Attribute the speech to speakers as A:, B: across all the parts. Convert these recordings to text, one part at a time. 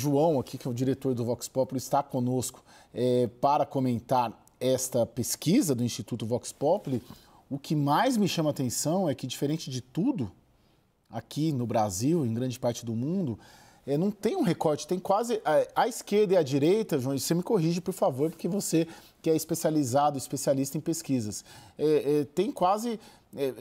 A: João, aqui que é o diretor do Vox Populi, está conosco é, para comentar esta pesquisa do Instituto Vox Populi. O que mais me chama a atenção é que, diferente de tudo, aqui no Brasil, em grande parte do mundo, é, não tem um recorte, tem quase a, é, a esquerda e a direita, João, você me corrige, por favor, porque você que é especializado, especialista em pesquisas, é, é, tem quase, é, é,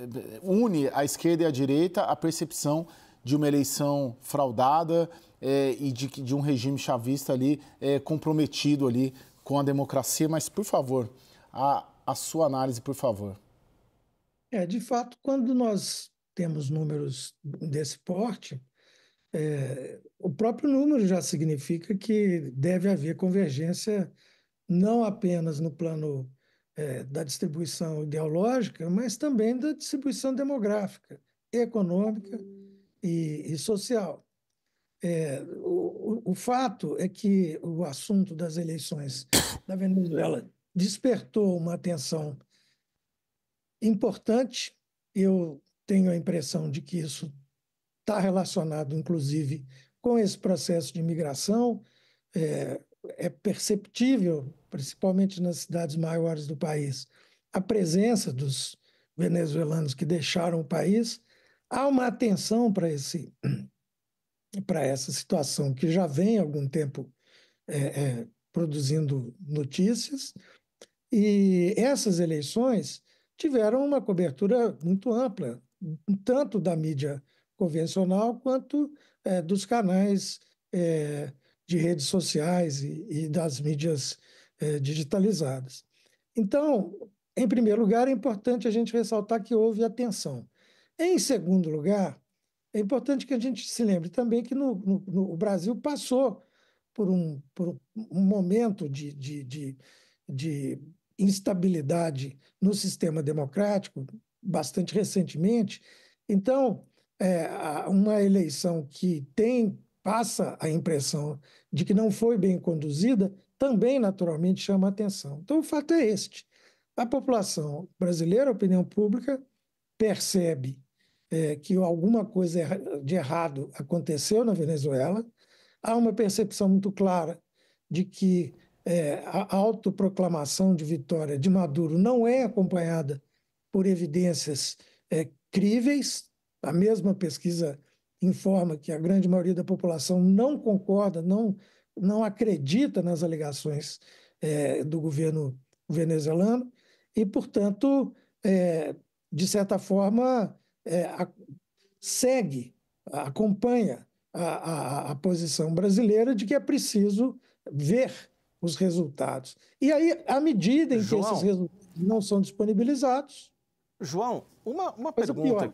A: une a esquerda e a direita a percepção de uma eleição fraudada é, e de, de, um regime chavista ali é, comprometido ali com a democracia. Mas, por favor, a, a sua análise, por favor.
B: É, de fato, quando nós temos números desse porte, é, o próprio número já significa que deve haver convergência não apenas no plano é, da distribuição ideológica, mas também da distribuição demográfica, econômica e, e social. É, o, o, fato é que o assunto das eleições na Venezuela despertou uma atenção importante. Eu tenho a impressão de que isso está relacionado, inclusive, com esse processo de imigração. É, é perceptível, principalmente nas cidades maiores do país, a presença dos venezuelanos que deixaram o país Há uma atenção para esse para essa situação que já vem há algum tempo é, é, produzindo notícias e essas eleições tiveram uma cobertura muito ampla, tanto da mídia convencional quanto é, dos canais de redes sociais e, e das mídias digitalizadas. Então, em primeiro lugar, é importante a gente ressaltar que houve atenção. Em segundo lugar, é importante que a gente se lembre também que no, no, no o Brasil passou por um, por um momento de, de, de, de instabilidade no sistema democrático bastante recentemente. Então, é, uma eleição que tem passa a impressão de que não foi bem conduzida também naturalmente chama atenção. Então, o fato é este: a população brasileira, a opinião pública, percebe é, que alguma coisa de errado aconteceu na Venezuela, há uma percepção muito clara de que é, a autoproclamação de vitória de Maduro não é acompanhada por evidências é, críveis. A mesma pesquisa informa que a grande maioria da população não concorda, não, não acredita nas alegações é, do governo venezuelano e, portanto, é, de certa forma, é, a, segue, acompanha a, a, a posição brasileira de que é preciso ver os resultados. E aí, à medida em João, que esses resultados não são disponibilizados. João, uma, uma pergunta